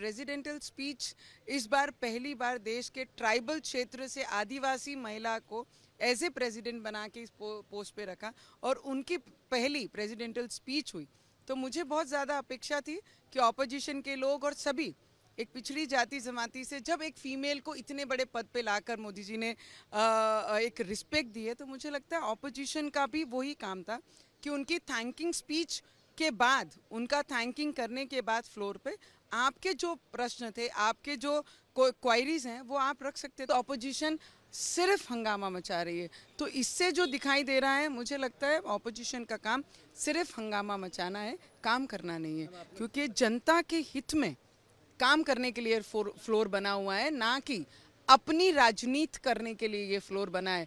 presidential speech इस बार पहली बार देश के ट्राइबल क्षेत्र से आदिवासी महिला को एज ए प्रेसिडेंट बना के इस पो, पोस्ट पे रखा और उनकी पहली प्रेसिडेंटल स्पीच हुई तो मुझे बहुत ज़्यादा अपेक्षा थी कि ऑपोजिशन के लोग और सभी एक पिछड़ी जाति जमाती से जब एक फीमेल को इतने बड़े पद पे लाकर मोदी जी ने आ, एक रिस्पेक्ट दी है तो मुझे लगता है ऑपोजिशन का भी वही काम था कि उनकी थैंकिंग स्पीच के बाद उनका थैंकिंग करने के बाद फ्लोर पे आपके जो प्रश्न थे आपके जो क्वायरीज हैं वो आप रख सकते तो अपोजिशन सिर्फ हंगामा मचा रही है तो इससे जो दिखाई दे रहा है मुझे लगता है ऑपोजिशन का काम सिर्फ हंगामा मचाना है काम करना नहीं है क्योंकि जनता के हित में काम करने के लिए फ्लोर बना हुआ है ना कि अपनी राजनीति करने के लिए ये फ्लोर बना है